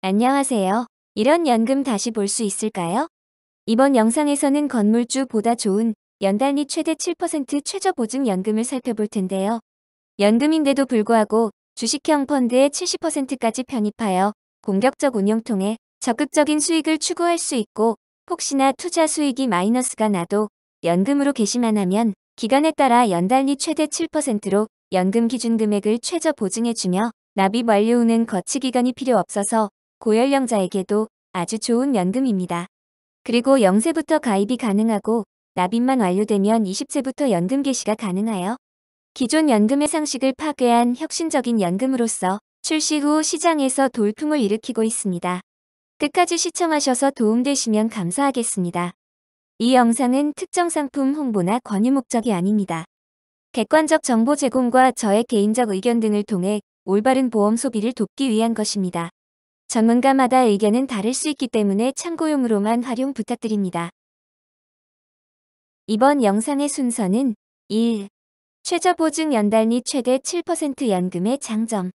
안녕하세요. 이런 연금 다시 볼 수 있을까요? 이번 영상에서는 건물주보다 좋은 연달리 최대 7% 최저 보증 연금을 살펴볼 텐데요. 연금인데도 불구하고 주식형 펀드의 70%까지 편입하여 공격적 운용 통해 적극적인 수익을 추구할 수 있고 혹시나 투자 수익이 마이너스가 나도 연금으로 계시만 하면 기간에 따라 연달리 최대 7%로 연금 기준 금액을 최저 보증해주며 납입 완료후는 거치 기간이 필요 없어서 고연령자에게도 아주 좋은 연금입니다. 그리고 0세부터 가입이 가능하고 납입만 완료되면 20세부터 연금 개시가 가능하여 기존 연금의 상식을 파괴한 혁신적인 연금으로서 출시 후 시장에서 돌풍을 일으키고 있습니다. 끝까지 시청하셔서 도움되시면 감사하겠습니다. 이 영상은 특정 상품 홍보나 권유 목적이 아닙니다. 객관적 정보 제공과 저의 개인적 의견 등을 통해 올바른 보험 소비를 돕기 위한 것입니다. 전문가마다 의견은 다를 수 있기 때문에 참고용으로만 활용 부탁드립니다. 이번 영상의 순서는 1. 최저보증 연달 리 최대 7% 연금의 장점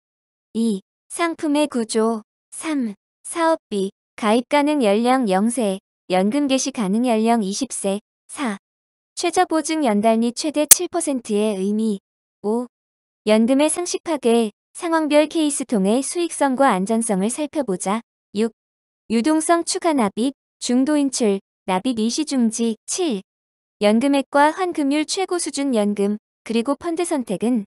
2. 상품의 구조 3. 사업비 가입 가능 연령 0세 연금 개시 가능 연령 20세 4. 최저보증 연달리 최대 7%의 의미 5. 연금의 상식 파괴 상황별 케이스 통해 수익성과 안전성을 살펴보자. 6. 유동성 추가 납입, 중도 인출, 납입 일시 중지. 7. 연금액과 환급률 최고 수준 연금, 그리고 펀드 선택은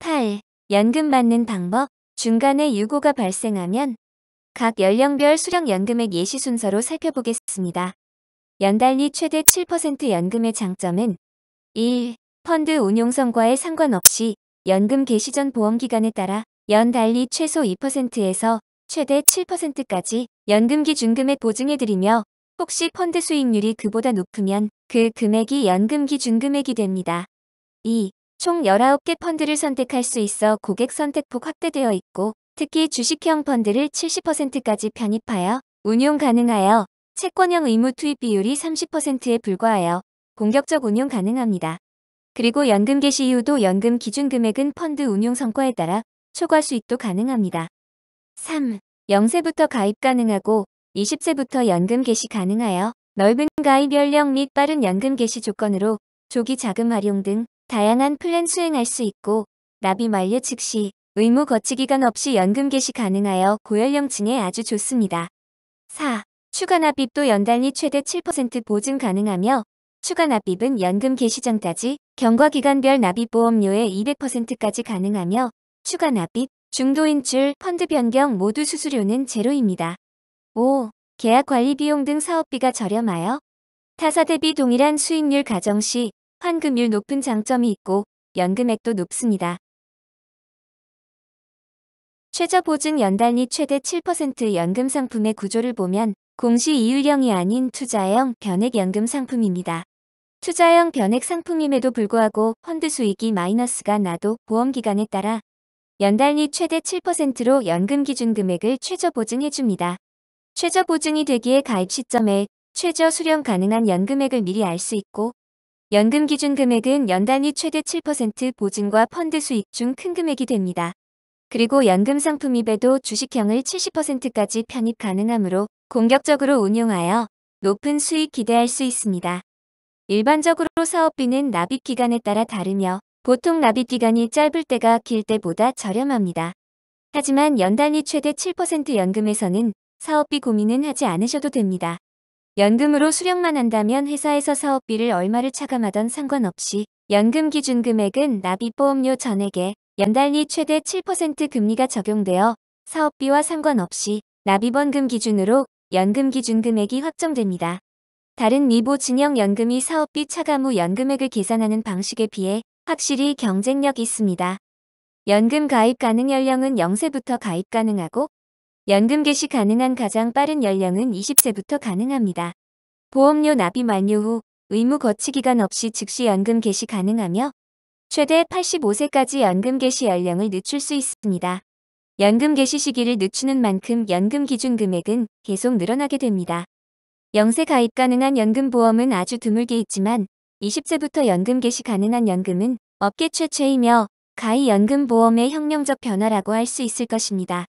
8. 연금 맞는 방법, 중간에 유고가 발생하면 각 연령별 수령 연금액 예시 순서로 살펴보겠습니다. 연달리 최대 7% 연금의 장점은 1. 펀드 운용성과의 상관없이 연금 개시 전 보험 기간에 따라 연 달리 최소 2%에서 최대 7%까지 연금기 준금액 보증해드리며 혹시 펀드 수익률이 그보다 높으면 그 금액이 연금기 준금액이 됩니다. 2. 총 19개 펀드를 선택할 수 있어 고객 선택폭 확대되어 있고 특히 주식형 펀드를 70%까지 편입하여 운용 가능하여 채권형 의무 투입 비율이 30%에 불과하여 공격적 운용 가능합니다. 그리고 연금 개시 이후도 연금 기준 금액은 펀드 운용 성과에 따라 초과 수익도 가능합니다. 3. 0세부터 가입 가능하고 20세부터 연금 개시 가능하여 넓은 가입 연령 및 빠른 연금 개시 조건으로 조기 자금 활용 등 다양한 플랜 수행할 수 있고 납입 만료 즉시 의무 거치 기간 없이 연금 개시 가능하여 고연령층에 아주 좋습니다. 4. 추가 납입도 연단이 최대 7% 보증 가능하며 추가 납입은 연금 개시전까지 경과기간별 납입보험료의 200%까지 가능하며 추가 납입, 중도인출, 펀드 변경 모두 수수료는 제로입니다. 5. 계약 관리 비용 등 사업비가 저렴하여 타사 대비 동일한 수익률 가정 시환금률 높은 장점이 있고 연금액도 높습니다. 최저 보증 연달리 최대 7% 연금 상품의 구조를 보면 공시 이율형이 아닌 투자형 변액연금 상품입니다. 투자형 변액 상품임에도 불구하고 펀드 수익이 마이너스가 나도 보험기간에 따라 연달리 최대 7%로 연금 기준 금액을 최저 보증해줍니다. 최저 보증이 되기에 가입 시점에 최저 수령 가능한 연금액을 미리 알 수 있고 연금 기준 금액은 연단위 최대 7% 보증과 펀드 수익 중 큰 금액이 됩니다. 그리고 연금 상품입에도 주식형을 70%까지 편입 가능하므로 공격적으로 운용하여 높은 수익 기대할 수 있습니다. 일반적으로 사업비는 납입 기간에 따라 다르며 보통 납입 기간이 짧을 때가 길 때보다 저렴합니다. 하지만 연단위 최대 7% 연금에서는 사업비 고민은 하지 않으셔도 됩니다. 연금으로 수령만 한다면 회사에서 사업비를 얼마를 차감하던 상관없이 연금 기준 금액은 납입보험료 전액에 연달리 최대 7% 금리가 적용되어 사업비와 상관없이 납입원금 기준으로 연금 기준 금액이 확정됩니다. 다른 미보 진영 연금이 사업비 차감 후 연금액을 계산하는 방식에 비해 확실히 경쟁력 있습니다. 연금 가입 가능 연령은 0세부터 가입 가능하고 연금 개시 가능한 가장 빠른 연령은 20세부터 가능합니다. 보험료 납입 만료 후 의무 거치 기간 없이 즉시 연금 개시 가능하며 최대 85세까지 연금 개시 연령을 늦출 수 있습니다. 연금 개시 시기를 늦추는 만큼 연금 기준 금액은 계속 늘어나게 됩니다. 영세 가입 가능한 연금보험은 아주 드물게 있지만 20세부터 연금 개시 가능한 연금은 업계 최초이며 가입 연금보험의 혁명적 변화라고 할 수 있을 것입니다.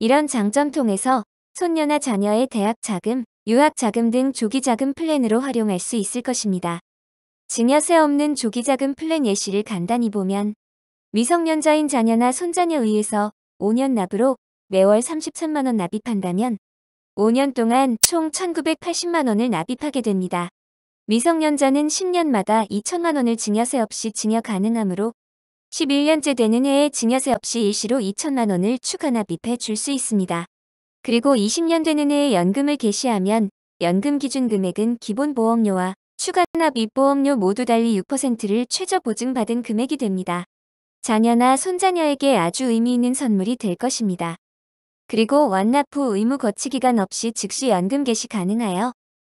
이런 장점 통해서 손녀나 자녀의 대학 자금, 유학 자금 등 조기 자금 플랜으로 활용할 수 있을 것입니다. 증여세 없는 조기 자금 플랜 예시를 간단히 보면 미성년자인 자녀나 손자녀 의해서 5년 납으로 매월 33만원 납입한다면 5년 동안 총 1980만원을 납입하게 됩니다. 미성년자는 10년마다 2천만원을 증여세 없이 증여 가능하므로 11년째 되는 해에 증여세 없이 일시로 2천만원을 추가 납입해 줄 수 있습니다. 그리고 20년 되는 해에 연금을 개시하면 연금 기준 금액은 기본 보험료와 추가 납입 보험료 모두 달리 6%를 최저 보증받은 금액이 됩니다. 자녀나 손자녀에게 아주 의미 있는 선물이 될 것입니다. 그리고 완납 후 의무 거치기간 없이 즉시 연금 개시 가능하여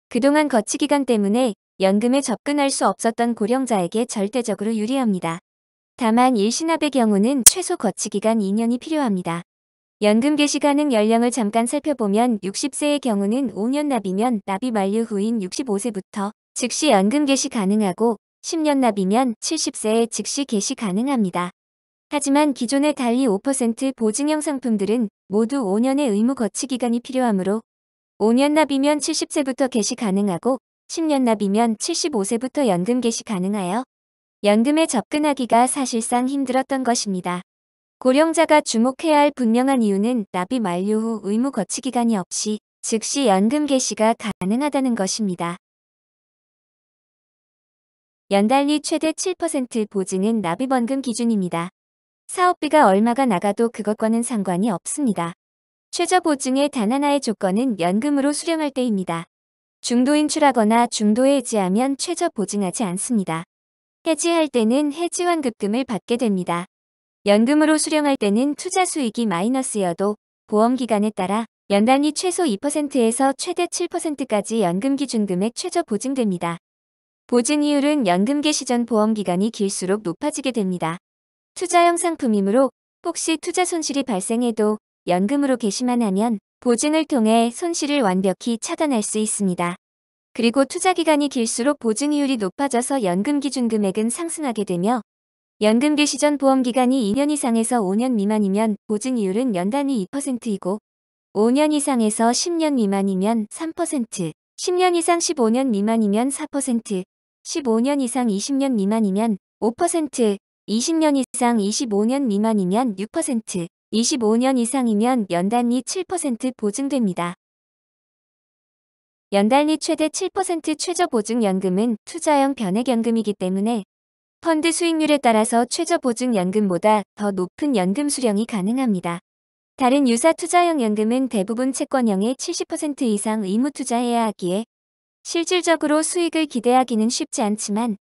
그동안 거치기간 때문에 연금에 접근할 수 없었던 고령자에게 절대적으로 유리합니다. 다만 일신압의 경우는 최소 거치기간 2년이 필요합니다. 연금 개시 가능 연령을 잠깐 살펴보면 60세의 경우는 5년 납이면 납이 만료 후인 65세부터 즉시 연금 개시 가능하고 10년 납이면 70세에 즉시 개시 가능합니다. 하지만 기존에 달리 5% 보증형 상품들은 모두 5년의 의무 거치 기간이 필요하므로 5년 납이면 70세부터 개시 가능하고 10년 납이면 75세부터 연금 개시 가능하여 연금에 접근하기가 사실상 힘들었던 것입니다. 고령자가 주목해야 할 분명한 이유는 납입 만료 후 의무 거치 기간이 없이 즉시 연금 개시가 가능하다는 것입니다. 연달리 최대 7% 보증은 납입원금 기준입니다. 사업비가 얼마가 나가도 그것과는 상관이 없습니다. 최저 보증의 단 하나의 조건은 연금으로 수령할 때입니다. 중도 인출하거나 중도에 해지하면 최저 보증하지 않습니다. 해지할 때는 해지 환급금을 받게 됩니다. 연금으로 수령할 때는 투자 수익이 마이너스여도 보험 기간에 따라 연단이 최소 2%에서 최대 7%까지 연금 기준 금액 최저 보증됩니다. 보증이율은 연금 개시 전 보험 기간이 길수록 높아지게 됩니다. 투자형 상품이므로 혹시 투자 손실이 발생해도 연금으로 계시만 하면 보증을 통해 손실을 완벽히 차단할 수 있습니다. 그리고 투자 기간이 길수록 보증이율이 높아져서 연금 기준 금액은 상승하게 되며 연금 개시 전 보험 기간이 2년 이상에서 5년 미만이면 보증이율은 연단위 2%이고 5년 이상에서 10년 미만이면 3%, 10년 이상 15년 미만이면 4%, 15년 이상 20년 미만이면 5%, 20년 이상 25년 미만이면 6%, 25년 이상이면 연단이 7% 보증됩니다. 연단이 최대 7% 최저보증연금은 투자형 변액연금이기 때문에 펀드 수익률에 따라서 최저보증연금보다 더 높은 연금 수령이 가능합니다. 다른 유사 투자형 연금은 대부분 채권형의 70% 이상 의무 투자해야 하기에 실질적으로 수익을 기대하기는 쉽지 않지만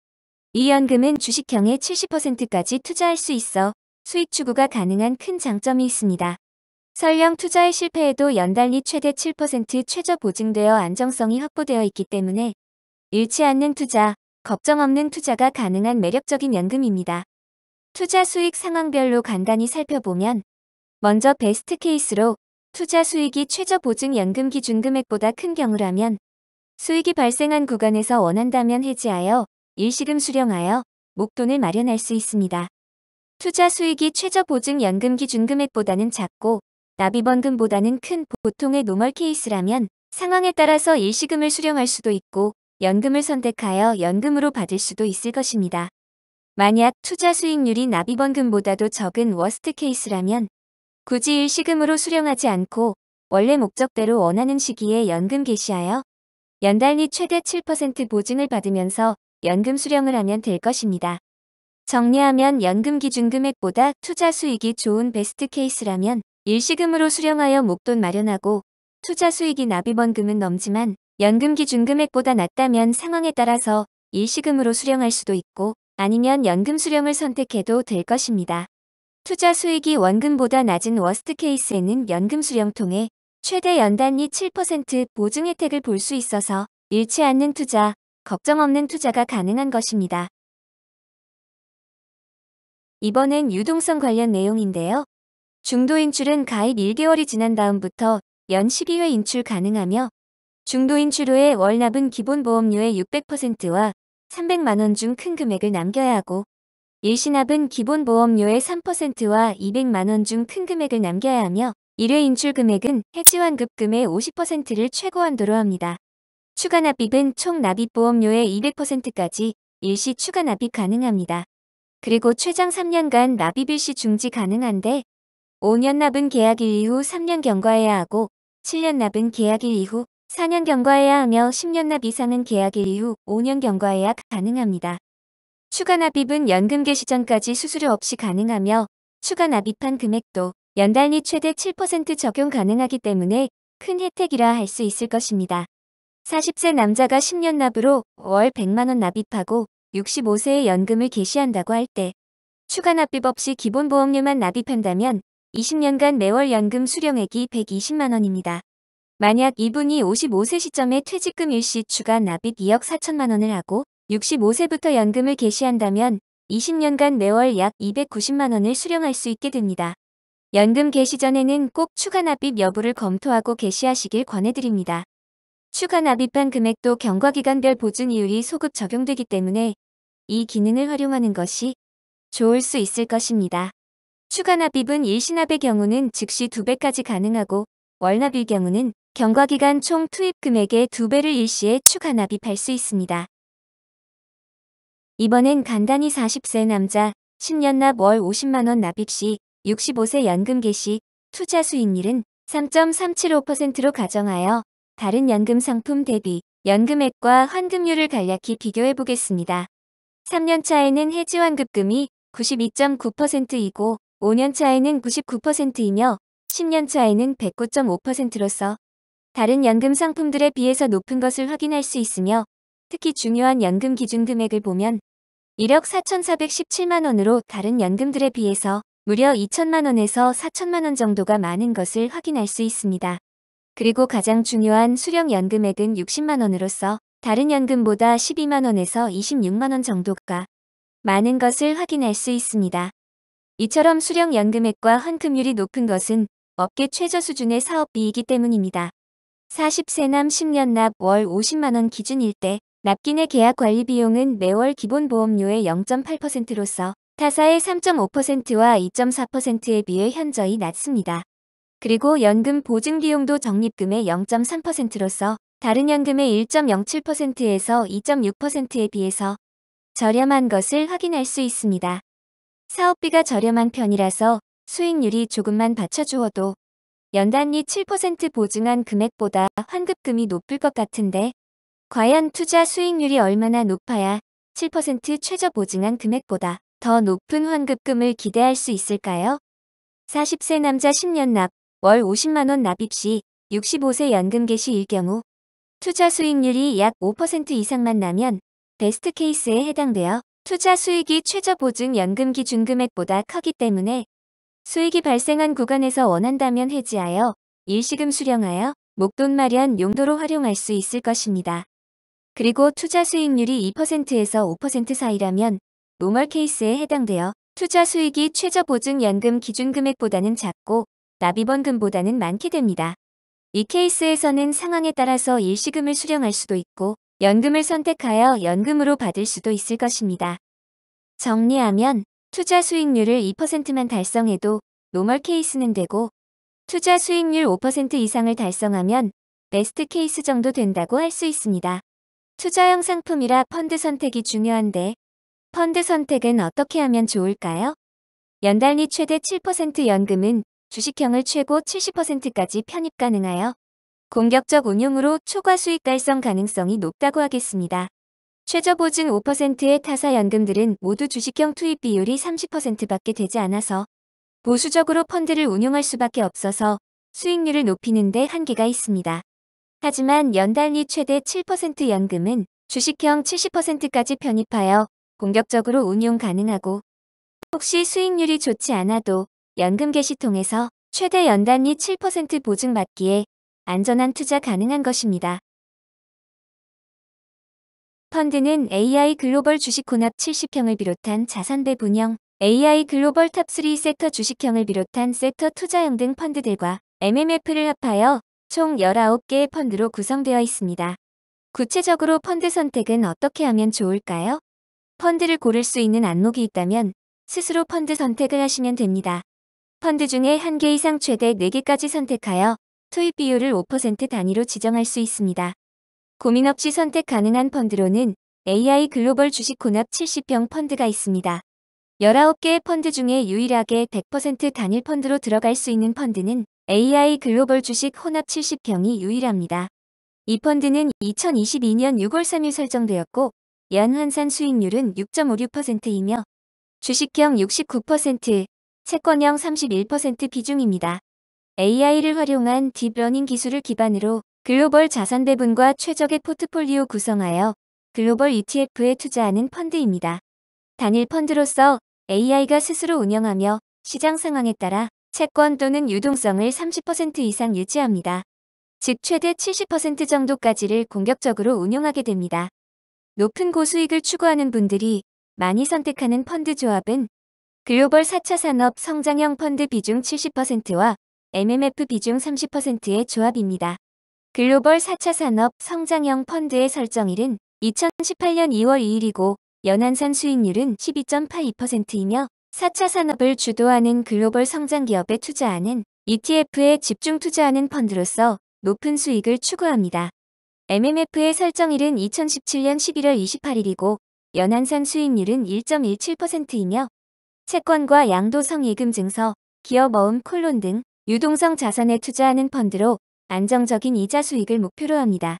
이 연금은 주식형의 70%까지 투자할 수 있어 수익 추구가 가능한 큰 장점이 있습니다. 설령 투자에 실패해도 연달리 최대 7% 최저 보증되어 안정성이 확보되어 있기 때문에 잃지 않는 투자, 걱정 없는 투자가 가능한 매력적인 연금입니다. 투자 수익 상황별로 간단히 살펴보면 먼저 베스트 케이스로 투자 수익이 최저 보증 연금 기준 금액보다 큰 경우라면 수익이 발생한 구간에서 원한다면 해지하여 일시금 수령하여 목돈을 마련할 수 있습니다. 투자 수익이 최저 보증 연금 기준 금액보다는 작고 납입원금보다는 큰 보통의 노멀 케이스라면 상황에 따라서 일시금을 수령할 수도 있고 연금을 선택하여 연금으로 받을 수도 있을 것입니다. 만약 투자 수익률이 납입원금보다도 적은 워스트 케이스라면 굳이 일시금으로 수령하지 않고 원래 목적대로 원하는 시기에 연금 개시하여 연달리 최대 7% 보증을 받으면서 연금 수령을 하면 될 것입니다. 정리하면 연금 기준 금액보다 투자 수익이 좋은 베스트 케이스라면 일시금으로 수령하여 목돈 마련하고 투자 수익이 납입원금은 넘지만 연금 기준 금액보다 낮다면 상황에 따라서 일시금으로 수령할 수도 있고 아니면 연금 수령을 선택해도 될 것입니다. 투자 수익이 원금보다 낮은 워스트 케이스에는 연금 수령 통해 최대 연단이 7% 보증 혜택을 볼 수 있어서 잃지 않는 투자, 걱정 없는 투자가 가능한 것입니다. 이번엔 유동성 관련 내용인데요. 중도 인출은 가입 1개월이 지난 다음부터 연 12회 인출 가능하며 중도 인출 후에 월납은 기본 보험료의 600%와 300만원 중 큰 금액을 남겨야 하고 일시납은 기본 보험료의 3%와 200만원 중 큰 금액을 남겨야 하며 1회 인출 금액은 해지환급금의 50%를 최고한도로 합니다. 추가 납입은 총 납입 보험료의 200%까지 일시 추가 납입 가능합니다. 그리고 최장 3년간 납입 일시 중지 가능한데 5년 납은 계약일 이후 3년 경과해야 하고 7년 납은 계약일 이후 4년 경과해야 하며 10년 납 이상은 계약일 이후 5년 경과해야 가능합니다. 추가 납입은 연금 개시 전까지 수수료 없이 가능하며 추가 납입한 금액도 연달리 최대 7% 적용 가능하기 때문에 큰 혜택이라 할 수 있을 것입니다. 40세 남자가 10년 납으로 월 100만원 납입하고 65세의 연금을 개시한다고 할 때 추가 납입 없이 기본 보험료만 납입한다면 20년간 매월 연금 수령액이 120만원입니다. 만약 이분이 55세 시점에 퇴직금 일시 추가 납입 2억 4천만원을 하고 65세부터 연금을 개시한다면 20년간 매월 약 290만원을 수령할 수 있게 됩니다. 연금 개시 전에는 꼭 추가 납입 여부를 검토하고 개시하시길 권해드립니다. 추가 납입한 금액도 경과기간별 보증이율이 소급 적용되기 때문에 이 기능을 활용하는 것이 좋을 수 있을 것입니다. 추가 납입은 일시납의 경우는 즉시 2배까지 가능하고 월납일 경우는 경과기간 총 투입 금액의 2배를 일시에 추가 납입할 수 있습니다. 이번엔 간단히 40세 남자 10년 납 월 50만원 납입 시 65세 연금 개시 투자 수익률은 3.375%로 가정하여 다른 연금 상품 대비 연금액과 환급률을 간략히 비교해 보겠습니다. 3년차에는 해지환급금이 92.9%이고 5년차에는 99%이며 10년차에는 109.5%로서 다른 연금 상품들에 비해서 높은 것을 확인할 수 있으며 특히 중요한 연금 기준 금액을 보면 1억 4,417만 원으로 다른 연금들에 비해서 무려 2천만 원에서 4천만 원 정도가 많은 것을 확인할 수 있습니다. 그리고 가장 중요한 수령연금액은 60만원으로서 다른 연금보다 12만원에서 26만원 정도가 많은 것을 확인할 수 있습니다. 이처럼 수령연금액과 헌금률이 높은 것은 업계 최저 수준의 사업비이기 때문입니다. 40세 남 10년 납 월 50만원 기준일 때 납기내 계약 관리 비용은 매월 기본 보험료의 0.8%로서 타사의 3.5%와 2.4%에 비해 현저히 낮습니다. 그리고 연금 보증 비용도 적립금의 0.3%로서 다른 연금의 1.07%에서 2.6%에 비해서 저렴한 것을 확인할 수 있습니다. 사업비가 저렴한 편이라서 수익률이 조금만 받쳐주어도 연단리 7% 보증한 금액보다 환급금이 높을 것 같은데 과연 투자 수익률이 얼마나 높아야 7% 최저 보증한 금액보다 더 높은 환급금을 기대할 수 있을까요? 40세 남자 10년 납월 50만원 납입 시 65세 연금 개시일 경우 투자 수익률이 약 5% 이상만 나면 베스트 케이스에 해당되어 투자 수익이 최저 보증 연금 기준 금액보다 크기 때문에 수익이 발생한 구간에서 원한다면 해지하여 일시금 수령하여 목돈 마련 용도로 활용할 수 있을 것입니다. 그리고 투자 수익률이 2%에서 5% 사이라면 노멀 케이스에 해당되어 투자 수익이 최저 보증 연금 기준 금액보다는 작고 납입원금보다는 많게 됩니다. 이 케이스에서는 상황에 따라서 일시금을 수령할 수도 있고 연금을 선택하여 연금으로 받을 수도 있을 것입니다. 정리하면 투자 수익률을 2%만 달성해도 노멀 케이스는 되고 투자 수익률 5% 이상을 달성하면 베스트 케이스 정도 된다고 할 수 있습니다. 투자형 상품이라 펀드 선택이 중요한데 펀드 선택은 어떻게 하면 좋을까요? 연달리 최대 7% 연금은 주식형을 최고 70%까지 편입 가능하여 공격적 운용으로 초과 수익 달성 가능성이 높다고 하겠습니다. 최저 보증 5%의 타사 연금들은 모두 주식형 투입 비율이 30%밖에 되지 않아서 보수적으로 펀드를 운용할 수밖에 없어서 수익률을 높이는데 한계가 있습니다. 하지만 연달리 최대 7% 연금은 주식형 70%까지 편입하여 공격적으로 운용 가능하고 혹시 수익률이 좋지 않아도 연금 개시통에서 최대 연단이 7% 보증받기에 안전한 투자 가능한 것입니다. 펀드는 AI 글로벌 주식 혼합 70형을 비롯한 자산 배분형, AI 글로벌 탑3 세터 주식형을 비롯한 세터 투자형 등 펀드들과 MMF를 합하여 총 19개의 펀드로 구성되어 있습니다. 구체적으로 펀드 선택은 어떻게 하면 좋을까요? 펀드를 고를 수 있는 안목이 있다면 스스로 펀드 선택을 하시면 됩니다. 펀드 중에 한 개 이상 최대 4개까지 선택하여 투입 비율을 5% 단위로 지정할 수 있습니다. 고민 없이 선택 가능한 펀드로는 AI 글로벌 주식 혼합 70평 펀드가 있습니다. 19개의 펀드 중에 유일하게 100% 단일 펀드로 들어갈 수 있는 펀드는 AI 글로벌 주식 혼합 70평이 유일합니다. 이 펀드는 2022년 6월 3일 설정되었고 연 환산 수익률은 6.56%이며 주식형 69%, 채권형 31% 비중입니다. AI를 활용한 딥러닝 기술을 기반으로 글로벌 자산 배분과 최적의 포트폴리오 구성하여 글로벌 ETF에 투자하는 펀드입니다. 단일 펀드로서 AI가 스스로 운영하며 시장 상황에 따라 채권 또는 유동성을 30% 이상 유지합니다. 즉 최대 70% 정도까지를 공격적으로 운용하게 됩니다. 높은 고수익을 추구하는 분들이 많이 선택하는 펀드 조합은 글로벌 4차 산업 성장형 펀드 비중 70%와 MMF 비중 30%의 조합입니다. 글로벌 4차 산업 성장형 펀드의 설정일은 2018년 2월 2일이고 연한산 수익률은 12.82%이며 4차 산업을 주도하는 글로벌 성장 기업에 투자하는 ETF에 집중 투자하는 펀드로서 높은 수익을 추구합니다. MMF의 설정일은 2017년 11월 28일이고 연한산 수익률은 1.17%이며 채권과 양도성 예금 증서, 기업 어음 콜론 등 유동성 자산에 투자하는 펀드로 안정적인 이자 수익을 목표로 합니다.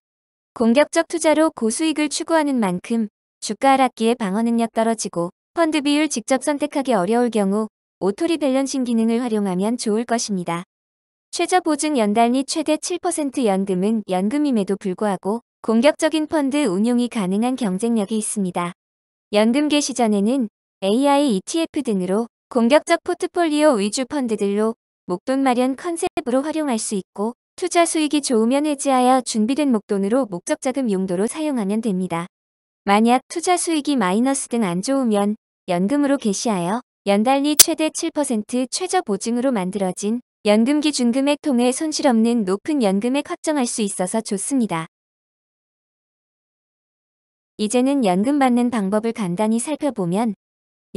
공격적 투자로 고수익을 추구하는 만큼 주가 하락기에 방어 능력 떨어지고 펀드 비율 직접 선택하기 어려울 경우 오토리 밸런싱 기능을 활용하면 좋을 것입니다. 최저 보증 연달리 최대 7% 연금은 연금임에도 불구하고 공격적인 펀드 운용이 가능한 경쟁력이 있습니다. 연금 개시 전에는 AI ETF 등으로 공격적 포트폴리오 위주 펀드들로 목돈 마련 컨셉으로 활용할 수 있고 투자 수익이 좋으면 해지하여 준비된 목돈으로 목적자금 용도로 사용하면 됩니다. 만약 투자 수익이 마이너스 등 안 좋으면 연금으로 개시하여 연달리 최대 7% 최저 보증으로 만들어진 연금 기준 금액 통해 손실 없는 높은 연금액 확정할 수 있어서 좋습니다. 이제는 연금 받는 방법을 간단히 살펴보면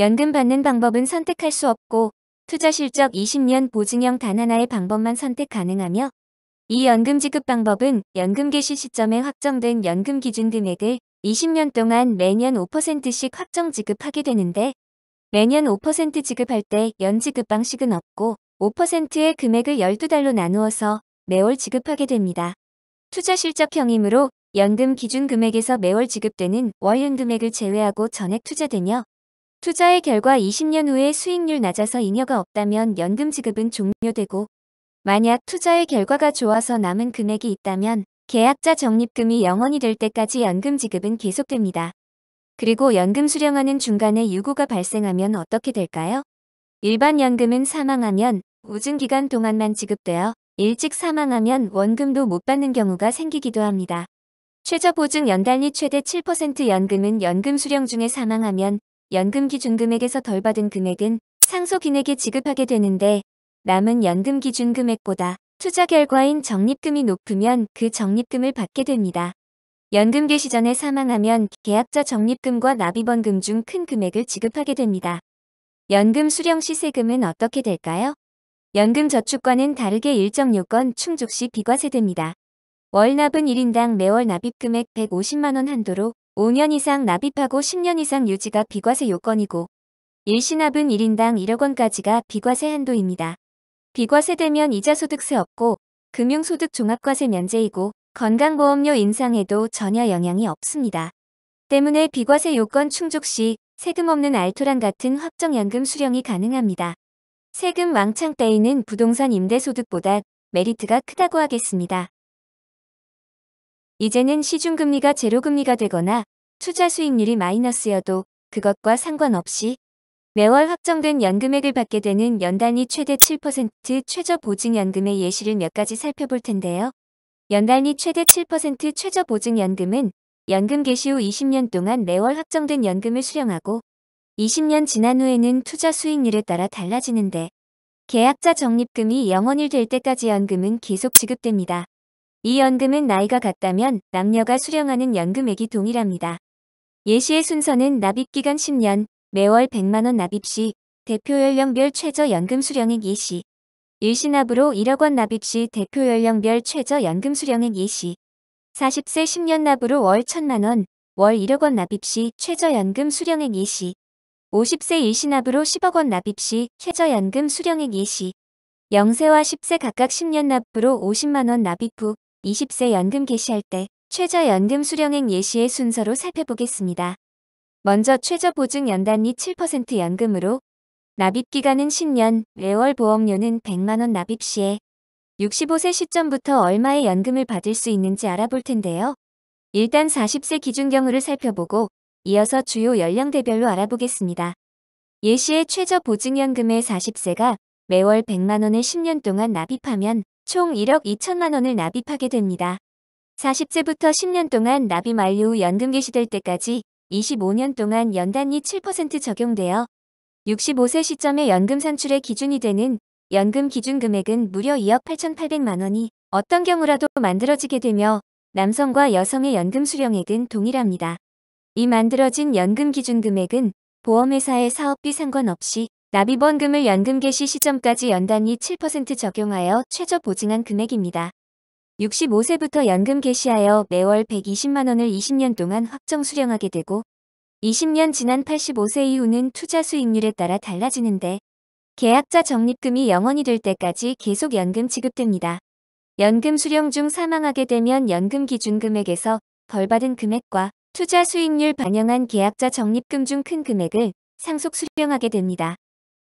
연금 받는 방법은 선택할 수 없고 투자 실적 20년 보증형 단 하나의 방법만 선택 가능하며 이 연금 지급 방법은 연금 개시 시점에 확정된 연금 기준 금액을 20년 동안 매년 5%씩 확정 지급하게 되는데 매년 5% 지급할 때 연지급 방식은 없고 5%의 금액을 12달로 나누어서 매월 지급하게 됩니다. 투자 실적형이므로 연금 기준 금액에서 매월 지급되는 월연금액을 제외하고 전액 투자되며 투자의 결과 20년 후에 수익률 낮아서 잉여가 없다면 연금 지급은 종료되고 만약 투자의 결과가 좋아서 남은 금액이 있다면 계약자 적립금이 영원히될 때까지 연금 지급은 계속됩니다. 그리고 연금 수령하는 중간에 유고가 발생하면 어떻게 될까요? 일반 연금은 사망하면 우증기간 동안만 지급되어 일찍 사망하면 원금도 못 받는 경우가 생기기도 합니다. 최저보증 연달리 최대 7% 연금은 연금 수령 중에 사망하면 연금기준금액에서 덜 받은 금액은 상속인에게 지급하게 되는데 남은 연금기준금액보다 투자 결과인 적립금이 높으면 그 적립금을 받게 됩니다. 연금 개시 전에 사망하면 계약자 적립금과 납입원금 중 큰 금액을 지급하게 됩니다. 연금 수령 시 세금은 어떻게 될까요? 연금 저축과는 다르게 일정 요건 충족 시 비과세됩니다. 월납은 1인당 매월 납입금액 150만원 한도로 5년 이상 납입하고 10년 이상 유지가 비과세 요건이고 일시납은 1인당 1억 원까지가 비과세 한도입니다. 비과세되면 이자소득세 없고 금융소득 종합과세 면제이고 건강보험료 인상에도 전혀 영향이 없습니다. 때문에 비과세 요건 충족 시 세금 없는 알토란 같은 확정연금 수령이 가능합니다. 세금 왕창 떼이는 부동산 임대소득보다 메리트가 크다고 하겠습니다. 이제는 시중금리가 제로금리가 되거나 투자 수익률이 마이너스여도 그것과 상관없이 매월 확정된 연금액을 받게 되는 연단위 최대 7% 최저 보증 연금의 예시를 몇 가지 살펴볼 텐데요. 연단위 최대 7% 최저 보증 연금은 연금 개시 후 20년 동안 매월 확정된 연금을 수령하고 20년 지난 후에는 투자 수익률에 따라 달라지는데 계약자 적립금이 영원일될 때까지 연금은 계속 지급됩니다. 이 연금은 나이가 같다면 남녀가 수령하는 연금액이 동일합니다. 예시의 순서는 납입기간 10년, 매월 100만원 납입 시 대표 연령별 최저 연금 수령액 예시 일시납으로 1억원 납입 시 대표 연령별 최저 연금 수령액 예시 40세 10년 납으로 월 1천만원, 월 1억원 납입 시 최저 연금 수령액 예시 50세 일시납으로 10억원 납입 시 최저 연금 수령액 예시 0세와 10세 각각 10년 납부로 50만원 납입 후 20세 연금 개시할 때 최저연금 수령액 예시의 순서로 살펴보겠습니다. 먼저 최저보증 연단이 7% 연금으로 납입기간은 10년, 매월 보험료는 100만원 납입 시에 65세 시점부터 얼마의 연금을 받을 수 있는지 알아볼 텐데요. 일단 40세 기준 경우를 살펴보고 이어서 주요 연령대별로 알아보겠습니다. 예시의 최저보증연금의 40세가 매월 100만원을 10년 동안 납입하면 총 1억 2천만 원을 납입하게 됩니다. 40세부터 10년 동안 납입 완료 후 연금 개시될 때까지 25년 동안 연단이 7% 적용되어 65세 시점에 연금 산출의 기준이 되는 연금 기준 금액은 무려 2억 8,800만 원이 어떤 경우라도 만들어지게 되며 남성과 여성의 연금 수령액은 동일합니다. 이 만들어진 연금 기준 금액은 보험회사의 사업비 상관없이 납입원금을 연금 개시 시점까지 연단위 7% 적용하여 최저 보증한 금액입니다. 65세부터 연금 개시하여 매월 120만원을 20년 동안 확정 수령하게 되고 20년 지난 85세 이후는 투자 수익률에 따라 달라지는데 계약자 적립금이 영원이 될 때까지 계속 연금 지급됩니다. 연금 수령 중 사망하게 되면 연금 기준 금액에서 벌받은 금액과 투자 수익률 반영한 계약자 적립금 중 큰 금액을 상속 수령하게 됩니다.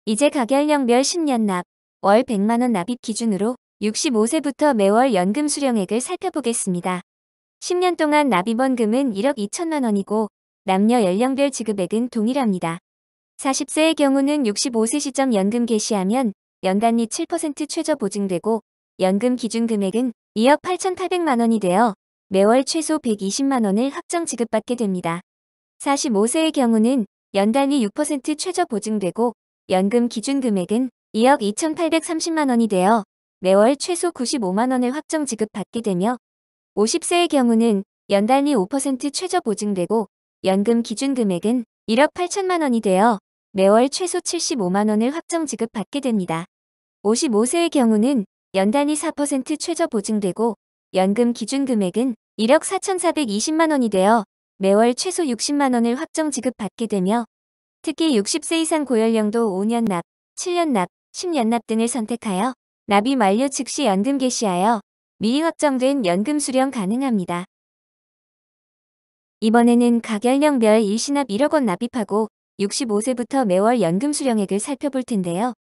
이제 가결령 별 10년 납, 월 100만원 납입 기준으로 65세부터 매월 연금 수령액을 살펴보겠습니다. 10년 동안 납입원금은 1억 2천만 원이고 남녀 연령별 지급액은 동일합니다. 40세의 경우는 65세 시점 연금 개시하면 연단위 7% 최저 보증되고 연금 기준 금액은 2억 8,800만 원이 되어 매월 최소 120만 원을 확정 지급받게 됩니다. 45세의 경우는 연단위 6% 최저 보증되고 연금 기준 금액은 2억 2,830만 원이 되어 매월 최소 95만 원을 확정 지급받게 되며 50세의 경우는 연단위 5% 최저 보증되고 연금 기준 금액은 1억 8천만 원이 되어 매월 최소 75만 원을 확정 지급받게 됩니다. 55세의 경우는 연단위 4% 최저 보증되고 연금 기준 금액은 1억 4,420만 원이 되어 매월 최소 60만 원을 확정 지급받게 되며 특히 60세 이상 고연령도 5년 납, 7년 납, 10년 납 등을 선택하여 납이 만료 즉시 연금 개시하여 미리 확정된 연금 수령 가능합니다. 이번에는 각 연령별 일시납 1억 원 납입하고 65세부터 매월 연금 수령액을 살펴볼 텐데요.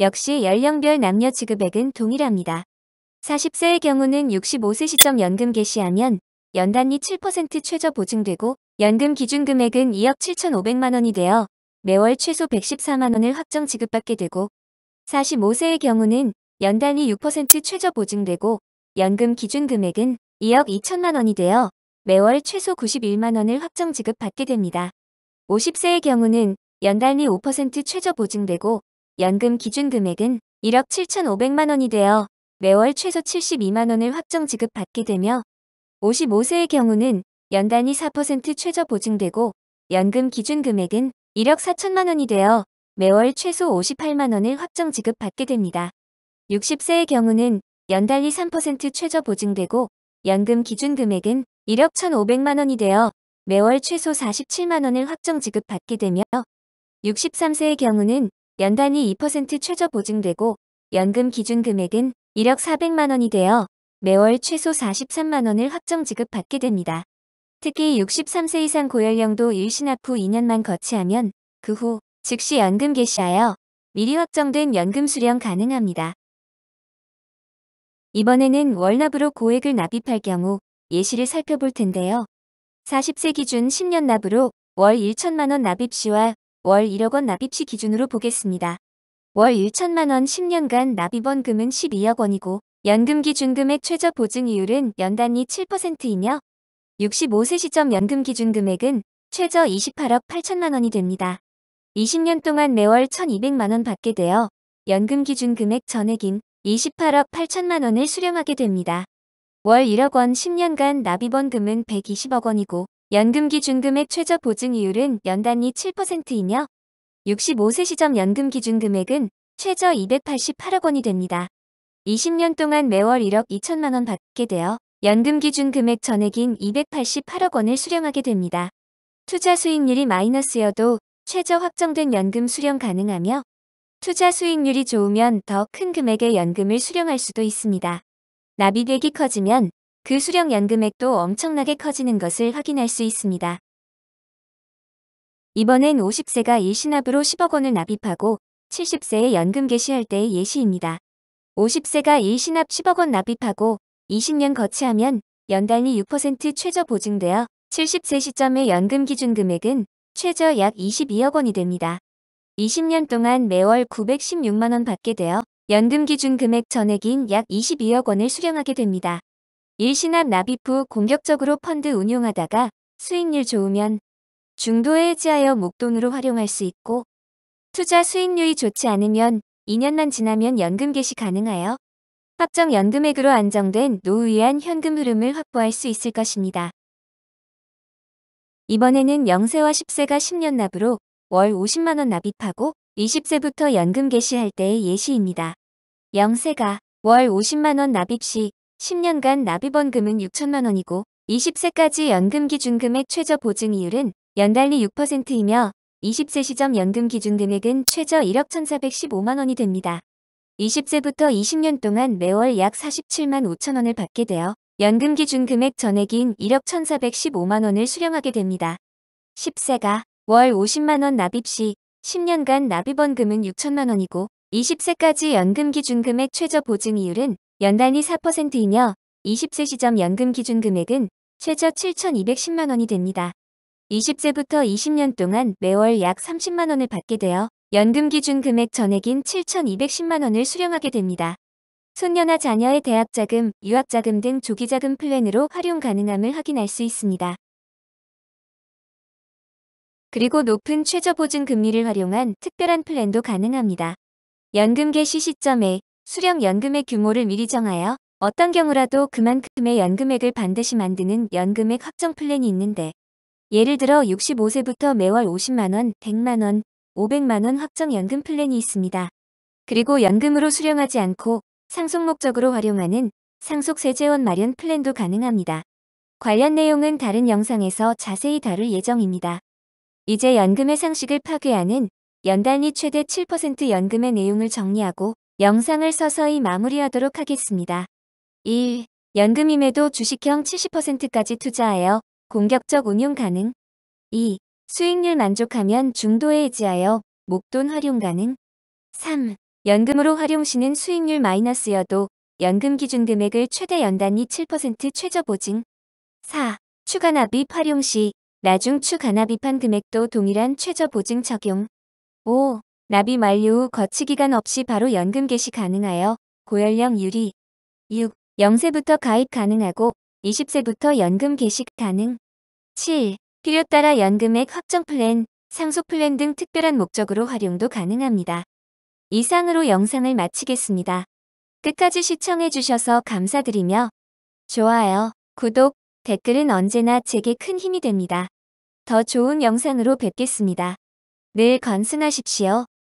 역시 연령별 남녀 지급액은 동일합니다. 40세의 경우는 65세 시점 연금 개시하면 연단이7% 최저 보증되고 연금 기준 금액은 2억 7,500만 원이 되어 매월 최소 114만원을 확정 지급받게 되고 45세의 경우는 연단이 6% 최저 보증되고 연금 기준 금액은 2억 2천만 원이 되어 매월 최소 91만 원을 확정 지급받게 됩니다. 50세의 경우는 연단이 5% 최저 보증되고 연금 기준 금액은 1억 7,500만 원이 되어 매월 최소 72만 원을 확정 지급받게 되며 55세의 경우는 연단이 4% 최저 보증되고 연금 기준 금액은 1억 4천만 원이 되어 매월 최소 58만 원을 확정 지급받게 됩니다. 60세의 경우는 연달리 3% 최저 보증되고 연금 기준 금액은 1억 1,500만 원이 되어 매월 최소 47만 원을 확정 지급받게 되며 63세의 경우는 연단위 2% 최저 보증되고 연금 기준 금액은 1억 400만 원이 되어 매월 최소 43만 원을 확정 지급받게 됩니다. 특히 63세 이상 고연령도 일신납 후 2년만 거치하면 그 후 즉시 연금 개시하여 미리 확정된 연금 수령 가능합니다. 이번에는 월납으로 고액을 납입할 경우 예시를 살펴볼 텐데요. 40세 기준 10년 납으로 월 1천만원 납입 시와 월 1억 원 납입 시 기준으로 보겠습니다. 월 1천만 원 10년간 납입원금은 12억 원이고 연금 기준금액 최저 보증이율은 연단이 7%이며 65세 시점 연금 기준 금액은 최저 28억 8천만 원이 됩니다. 20년 동안 매월 1,200만 원 받게 되어 연금 기준 금액 전액인 28억 8천만 원을 수령하게 됩니다. 월 1억 원 10년간 납입원금은 120억 원이고 연금 기준 금액 최저 보증이율은 연단위 7%이며 65세 시점 연금 기준 금액은 최저 288억 원이 됩니다. 20년 동안 매월 1억 2천만 원 받게 되어 연금 기준 금액 전액인 288억 원을 수령하게 됩니다. 투자 수익률이 마이너스여도 최저 확정된 연금 수령 가능하며 투자 수익률이 좋으면 더 큰 금액의 연금을 수령할 수도 있습니다. 납입액이 커지면 그 수령 연금액도 엄청나게 커지는 것을 확인할 수 있습니다. 이번엔 50세가 일신납으로 10억 원을 납입하고 70세에 연금 개시할 때의 예시입니다. 50세가 일신납 10억 원 납입하고 20년 거치하면 연단위 6% 최저 보증되어 73 시점의 연금 기준 금액은 최저 약 22억 원이 됩니다. 20년 동안 매월 916만 원 받게 되어 연금 기준 금액 전액인 약 22억 원을 수령하게 됩니다. 일시납 납입 후 공격적으로 펀드 운용하다가 수익률 좋으면 중도에 해지하여 목돈으로 활용할 수 있고 투자 수익률이 좋지 않으면 2년만 지나면 연금 개시 가능하여 합정 연금액으로 안정된 노후위한 현금 흐름을 확보할 수 있을 것입니다. 이번에는 0세와 10세가 10년 납으로 월 50만원 납입하고 20세부터 연금 개시할 때의 예시입니다. 0세가 월 50만원 납입 시 10년간 납입원금은 6천만원이고 20세까지 연금기준금액 최저 보증이율은 연달리 6%이며 20세 시점 연금기준금액은 최저 1억 1,415만원이 됩니다. 20세부터 20년 동안 매월 약 47만 5천원을 받게 되어 연금 기준 금액 전액인 1억 1,415만원을 수령하게 됩니다. 10세가 월 50만원 납입 시 10년간 납입원금은 6천만원이고 20세까지 연금 기준 금액 최저 보증이율은 연단이 4%이며 20세 시점 연금 기준 금액은 최저 7,210만원이 됩니다. 20세부터 20년 동안 매월 약 30만원을 받게 되어 연금 기준 금액 전액인 7,210만 원을 수령하게 됩니다. 손녀나 자녀의 대학자금, 유학자금 등 조기자금 플랜으로 활용 가능함을 확인할 수 있습니다. 그리고 높은 최저보증 금리를 활용한 특별한 플랜도 가능합니다. 연금 개시 시점에 수령 연금의 규모를 미리 정하여 어떤 경우라도 그만큼의 연금액을 반드시 만드는 연금액 확정 플랜이 있는데 예를 들어 65세부터 매월 50만원, 100만원, 500만원 확정연금 플랜이 있습니다. 그리고 연금으로 수령하지 않고 상속 목적으로 활용하는 상속세제원 마련 플랜도 가능합니다. 관련 내용은 다른 영상에서 자세히 다룰 예정입니다. 이제 연금의 상식을 파괴하는 연단위 최대 7% 연금의 내용을 정리하고 영상을 서서히 마무리하도록 하겠습니다. 1. 연금임에도 주식형 70%까지 투자하여 공격적 운용 가능 2. 수익률 만족하면 중도에 의지하여 목돈 활용 가능. 3. 연금으로 활용 시는 수익률 마이너스여도 연금 기준 금액을 최대 연단위 7% 최저 보증. 4. 추가 납입 활용 시 나중 추가 납입한 금액도 동일한 최저 보증 적용. 5. 납입 완료 후 거치 기간 없이 바로 연금 개시 가능하여 고연령 유리. 6. 0세부터 가입 가능하고 20세부터 연금 개시 가능. 7. 필요 따라 연금액 확정 플랜, 상속 플랜 등 특별한 목적으로 활용도 가능합니다. 이상으로 영상을 마치겠습니다. 끝까지 시청해주셔서 감사드리며 좋아요, 구독, 댓글은 언제나 제게 큰 힘이 됩니다. 더 좋은 영상으로 뵙겠습니다. 늘 건승하십시오.